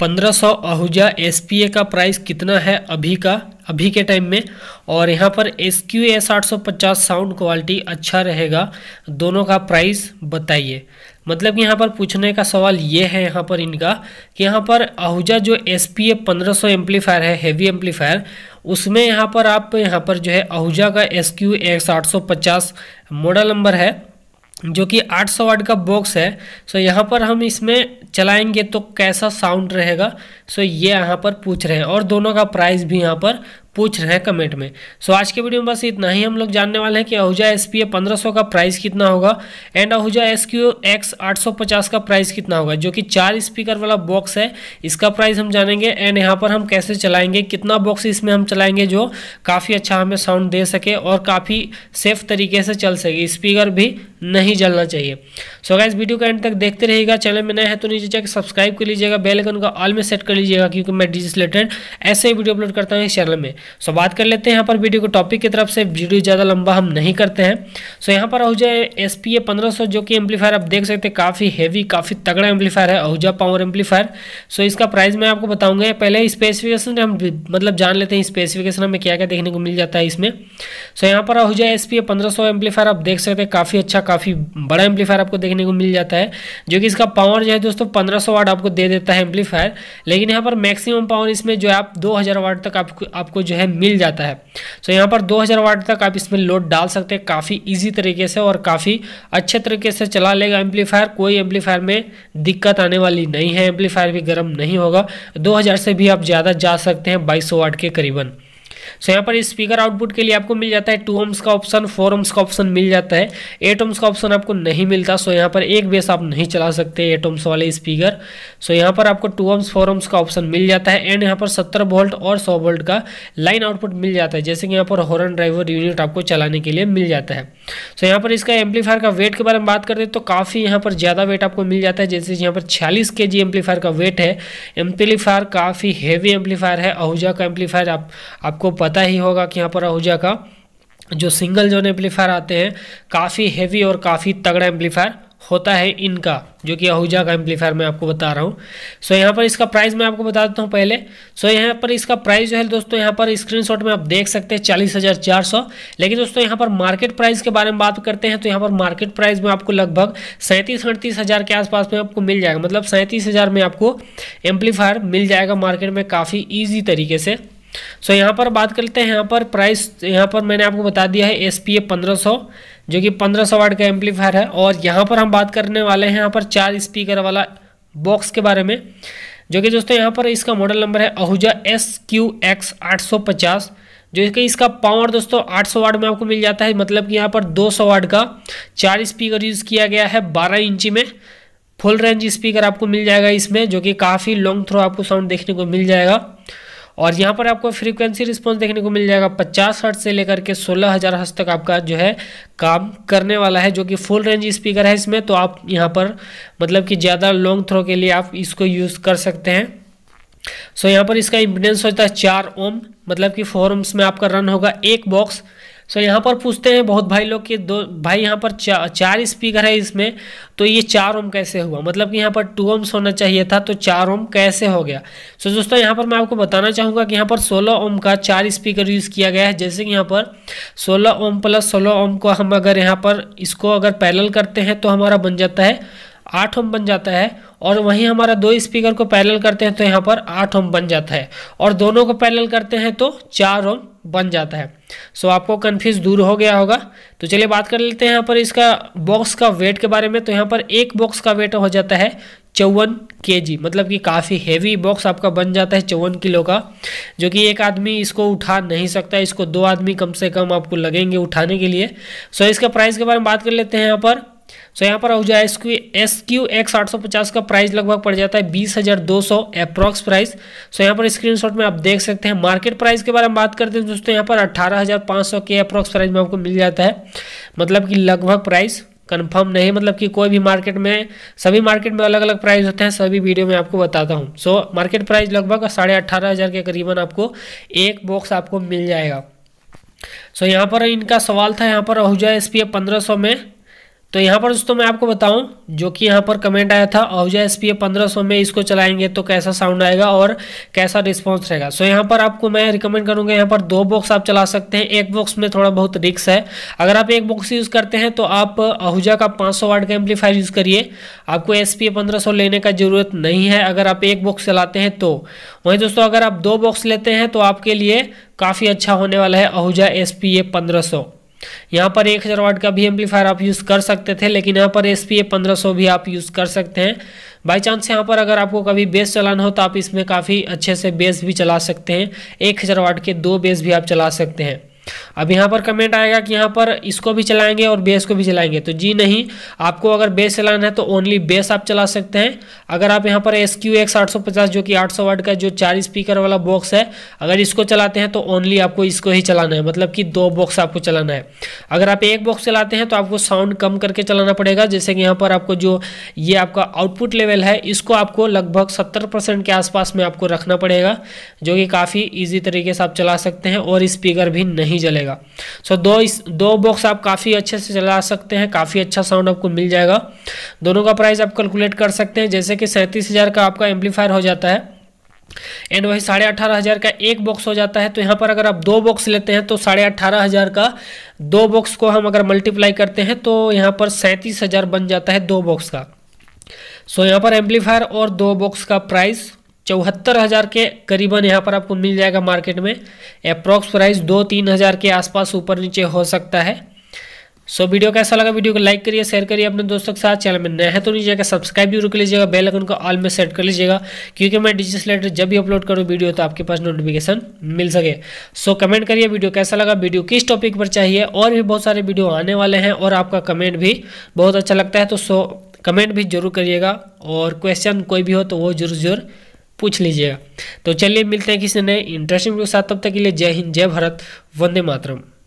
पंद्रह सौ Ahuja S P ए का प्राइस कितना है अभी का अभी के टाइम में और यहाँ पर एस क्यू एस आठ सौ पचास साउंड क्वालिटी अच्छा रहेगा दोनों का प्राइस बताइए मतलब कि यहाँ पर पूछने का सवाल ये है यहाँ पर इनका कि यहाँ पर आहूजा जो एस पी ए पंद्रह सौ एम्पलीफायर है हेवी एम्पलीफायर उसमें यहाँ पर आप यहाँ पर जो है आहूजा का एस क्यू एक्स आठ सौ पचास मॉडल नंबर है जो कि 800 वाट का बॉक्स है सो यहाँ पर हम इसमें चलाएंगे तो कैसा साउंड रहेगा सो ये यहाँ पर पूछ रहे हैं और दोनों का प्राइस भी यहाँ पर पूछ रहे हैं कमेंट में सो so, आज के वीडियो में बस इतना ही हम लोग जानने वाले हैं कि आहूजा एस पी ए पंद्रह का प्राइस कितना होगा and Ahuja S Q X आठ सौ पचास का प्राइस कितना होगा जो कि चार स्पीकर वाला बॉक्स है इसका प्राइस हम जानेंगे एंड यहाँ पर हम कैसे चलाएंगे कितना बॉक्स इसमें हम चलाएंगे जो काफ़ी अच्छा हमें साउंड दे सके और काफ़ी सेफ तरीके से चल सके स्पीकर भी नहीं जलना चाहिए सो अगर वीडियो का एंड तक देखते रहिएगा चैनल में नया है तो नीचे जाकर सब्सक्राइब कर लीजिएगा बेलकन का ऑल में सेट कर लीजिएगा क्योंकि मैं डिजिटल रिलेटेड ऐसे ही वीडियो अपलोड करता हूँ इस चैनल में सो बात कर लेते हैं यहाँ पर वीडियो को टॉपिक की तरफ से वीडियो ज़्यादा लंबा हम नहीं करते हैं सो यहाँ पर आहूजा एस पी जो कि एम्पलीफायर आप देख सकते हैं काफ़ी हैवी काफ़ी तगड़ा एम्पलीफायर है आहूजा पावर एम्पलीफायर सो इसका प्राइस मैं आपको बताऊँगा पहले स्पेसिफिकेशन हम मतलब जान लेते हैं स्पेसिफिकेशन हमें क्या क्या देखने को मिल जाता है इसमें सो यहाँ पर Ahuja S P A amplifier आप देख सकते हैं काफ़ी अच्छा काफ़ी बड़ा एम्पलीफायर आपको देखने को मिल जाता है जो कि इसका पावर जो है दोस्तों पंद्रह सौ वाट आपको दे देता है एम्पलीफायर लेकिन यहाँ पर मैक्सिमम पावर इसमें जो है आप दो हज़ार वाट तक आपको आपको जो है मिल जाता है सो यहाँ पर 2000 वाट तक आप इसमें लोड डाल सकते हैं काफ़ी इजी तरीके से और काफ़ी अच्छे तरीके से चला लेगा एम्पलीफायर कोई एम्पलीफायर में दिक्कत आने वाली नहीं है एम्पलीफायर भी गर्म नहीं होगा दो से भी आप ज़्यादा जा सकते हैं बाईस वाट के करीबन सो यहाँ पर स्पीकर आउटपुट के लिए आपको मिल जाता है टू ओम्स का ऑप्शन फोर ओम्स का ऑप्शन मिल जाता है एट ओम्स का ऑप्शन आपको नहीं मिलता सो यहाँ पर एक बेस आप नहीं चला सकते एट ओम्स वाले स्पीकर सो यहाँ पर आपको टू ओम्स फोर ओम्स का ऑप्शन मिल जाता है एंड यहाँ पर सत्तर वोल्ट और सौ वोल्ट का लाइन आउटपुट मिल जाता है जैसे कि यहाँ पर हॉर्न ड्राइवर यूनिट आपको चलाने के लिए मिल जाता है सो यहाँ पर इसका एम्पलीफायर का वेट के बारे में बात करते हैं तो काफ़ी यहाँ पर ज़्यादा वेट आपको मिल जाता है जैसे यहाँ पर छियालीस के जी एम्पलीफायर का वेट है एम्पलीफायर काफ़ी हैवी एम्पलीफायर है आहूजा का एम्पलीफायर आप आपको पता ही होगा कि यहाँ पर आहूजा का जो सिंगल जोन एम्पलीफायर आते हैं काफ़ी हेवी और काफ़ी तगड़ा एम्पलीफायर होता है इनका जो कि आहूजा का एम्पलीफायर मैं आपको बता रहा हूँ सो यहाँ पर इसका प्राइस मैं आपको बता देता हूँ पहले सो यहाँ पर इसका प्राइस जो है दोस्तों यहाँ पर स्क्रीन में आप देख सकते हैं चालीस हज़ार चार सौ लेकिन दोस्तों यहाँ पर मार्केट प्राइस के बारे में बात करते हैं तो यहाँ पर मार्केट प्राइस में आपको लगभग सैंतीस अड़तीस हज़ार के आसपास में आपको मिल जाएगा मतलब सैंतीस हज़ार में आपको एम्पलीफायर मिल जाएगा मार्केट में काफ़ी ईजी तरीके से सो so, यहाँ पर बात करते हैं यहाँ पर प्राइस यहाँ पर मैंने आपको बता दिया है एस पी ए पंद्रह सौ जो कि पंद्रह सौ वाट का एम्पलीफायर है और यहाँ पर हम बात करने वाले हैं यहाँ पर चार स्पीकर वाला बॉक्स के बारे में जो कि दोस्तों यहाँ पर इसका मॉडल नंबर है आहूजा एस क्यू एक्स आठ सौ पचास जो कि इसका पावर दोस्तों 800 वाट में आपको मिल जाता है मतलब कि यहाँ पर 200 वाट का चार स्पीकर यूज़ किया गया है 12 इंची में फुल रेंज स्पीकर आपको मिल जाएगा इसमें जो कि काफ़ी लॉन्ग थ्रो आपको साउंड देखने को मिल जाएगा और यहाँ पर आपको फ्रीक्वेंसी रिस्पॉन्स देखने को मिल जाएगा पचास हर्ट से लेकर के सोलह हज़ार हर्ट तक आपका जो है काम करने वाला है जो कि फुल रेंज स्पीकर है इसमें तो आप यहाँ पर मतलब कि ज़्यादा लॉन्ग थ्रो के लिए आप इसको यूज़ कर सकते हैं सो so, यहाँ पर इसका इम्पिडेंस होता है चार ओम मतलब कि फोर ओम्स में आपका रन होगा एक बॉक्स सो so, यहाँ पर पूछते हैं बहुत भाई लोग कि दो भाई यहाँ पर चा, चार स्पीकर है इसमें तो ये चार ओम कैसे हुआ मतलब कि यहाँ पर टू ओम्स होना चाहिए था तो चार ओम कैसे हो गया सो so, दोस्तों यहाँ पर मैं आपको बताना चाहूँगा कि यहाँ पर सोलह ओम का चार स्पीकर यूज़ किया गया है जैसे कि यहाँ पर सोलह ओम प्लस सोलह ओम को हम अगर यहाँ पर इसको अगर पैरल करते हैं तो हमारा बन जाता है आठ ओम बन जाता है और वहीं हमारा दो स्पीकर को पैरल करते हैं तो यहाँ पर आठ ओम बन जाता है और दोनों को पैनल करते हैं तो चार ओम बन जाता है सो आपको कन्फ्यूज दूर हो गया होगा तो चलिए बात कर लेते हैं यहाँ पर इसका बॉक्स का वेट के बारे में तो यहाँ पर एक बॉक्स का वेट हो जाता है चौवन के जी मतलब कि काफ़ी हेवी बॉक्स आपका बन जाता है चौवन किलो का जो कि एक आदमी इसको उठा नहीं सकता इसको दो आदमी कम से कम आपको लगेंगे उठाने के लिए सो इसका प्राइस के बारे में बात कर लेते हैं यहाँ पर सो यहाँ पर हो जाए S Q S Q X आठ सौ पचास का प्राइस लगभग पड़ जाता है बीस हज़ार दो सौ अप्रॉक्स प्राइस सो यहाँ पर स्क्रीनशॉट में आप देख सकते हैं मार्केट प्राइस के बारे में बात करते हैं दोस्तों यहाँ पर अट्ठारह हज़ार पाँच सौ के अप्रॉक्स प्राइस में आपको मिल जाता है मतलब कि लगभग प्राइस कंफर्म नहीं मतलब कि कोई भी मार्केट में सभी मार्केट में अलग अलग प्राइस होते हैं सभी वीडियो में आपको बताता हूँ सो मार्केट प्राइस लगभग साढ़े अट्ठारह हज़ार के करीबन आपको एक बॉक्स आपको मिल जाएगा सो so, यहाँ पर इनका सवाल था यहाँ पर आहूजा एस पी पंद्रह सौ में तो यहाँ पर दोस्तों मैं आपको बताऊं जो कि यहाँ पर कमेंट आया था आहुजा एस पी पंद्रह में इसको चलाएंगे तो कैसा साउंड आएगा और कैसा रिस्पॉन्स रहेगा सो यहाँ पर आपको मैं रिकमेंड करूँगा यहाँ पर दो बॉक्स आप चला सकते हैं एक बॉक्स में थोड़ा बहुत रिक्स है अगर आप एक बॉक्स यूज़ करते हैं तो आप आहुजा का पाँच सौ वाट का एम्पलीफायर यूज़ करिए आपको एस पी लेने का ज़रूरत नहीं है अगर आप एक बॉक्स चलाते हैं तो वहीं दोस्तों अगर आप दो बॉक्स लेते हैं तो आपके लिए काफ़ी अच्छा होने वाला है आहूजा एस पी यहाँ पर एक हज़ार वाट का भी एम्पलीफायर आप यूज़ कर सकते थे लेकिन यहाँ पर एस पी ए पंद्रह सौ भी आप यूज़ कर सकते हैं बाई चांस यहाँ पर अगर आपको कभी बेस चलाना हो तो आप इसमें काफ़ी अच्छे से बेस भी चला सकते हैं एक हज़ार वाट के दो बेस भी आप चला सकते हैं अब यहाँ पर कमेंट आएगा कि यहाँ पर इसको भी चलाएंगे और बेस को भी चलाएंगे तो जी नहीं आपको अगर बेस चलाना है तो ओनली बेस आप चला सकते हैं अगर आप यहाँ पर एस क्यू एक्स आठ सौ पचास जो कि आठ सौ वाट का जो चार स्पीकर वाला बॉक्स है अगर इसको चलाते हैं तो ओनली आपको इसको ही चलाना है मतलब कि दो बॉक्स आपको चलाना है अगर आप एक बॉक्स चलाते हैं तो आपको साउंड कम करके चलाना पड़ेगा जैसे कि यहाँ पर आपको जो ये आपका आउटपुट लेवल है इसको आपको लगभग सत्तर परसेंट के आसपास में आपको रखना पड़ेगा जो कि काफ़ी ईजी तरीके से आप चला सकते हैं और स्पीकर भी नहीं जलेगा मिलेगा सो दो इस दो बॉक्स आप काफ़ी अच्छे से चला सकते हैं काफ़ी अच्छा साउंड आपको मिल जाएगा दोनों का प्राइस आप कैलकुलेट कर सकते हैं जैसे कि सैंतीस का आपका एम्पलीफायर हो जाता है एंड वही साढ़े अठारह हज़ार का एक बॉक्स हो जाता है तो यहाँ पर अगर आप दो बॉक्स लेते हैं तो साढ़े अठारह हज़ार का दो बॉक्स को हम अगर मल्टीप्लाई करते हैं तो यहाँ पर सैंतीस हज़ार बन जाता है दो बॉक्स का सो so, यहाँ पर एम्पलीफायर और दो बॉक्स का प्राइस चौहत्तर हज़ार के करीबन यहाँ पर आपको मिल जाएगा मार्केट में अप्रॉक्स प्राइस दो तीन हज़ार के आसपास ऊपर नीचे हो सकता है सो so, वीडियो कैसा लगा वीडियो को लाइक करिए शेयर करिए अपने दोस्तों के साथ चैनल में नया है तो नहीं जाएगा सब्सक्राइब भी रुक लीजिएगा बेल आइकन को ऑल में सेट कर लीजिएगा क्योंकि मैं डिजिटल लेटर जब भी अपलोड करूँ वीडियो तो आपके पास नोटिफिकेशन मिल सके सो so, कमेंट करिए वीडियो कैसा लगा वीडियो किस टॉपिक पर चाहिए और भी बहुत सारे वीडियो आने वाले हैं और आपका कमेंट भी बहुत अच्छा लगता है तो सो कमेंट भी जरूर करिएगा और क्वेश्चन कोई भी हो तो वो जरूर जरूर पूछ लीजिएगा तो चलिए मिलते हैं किसी नए इंटरेस्टिंग के साथ तब तक के लिए जय हिंद जय भारत वंदे मातरम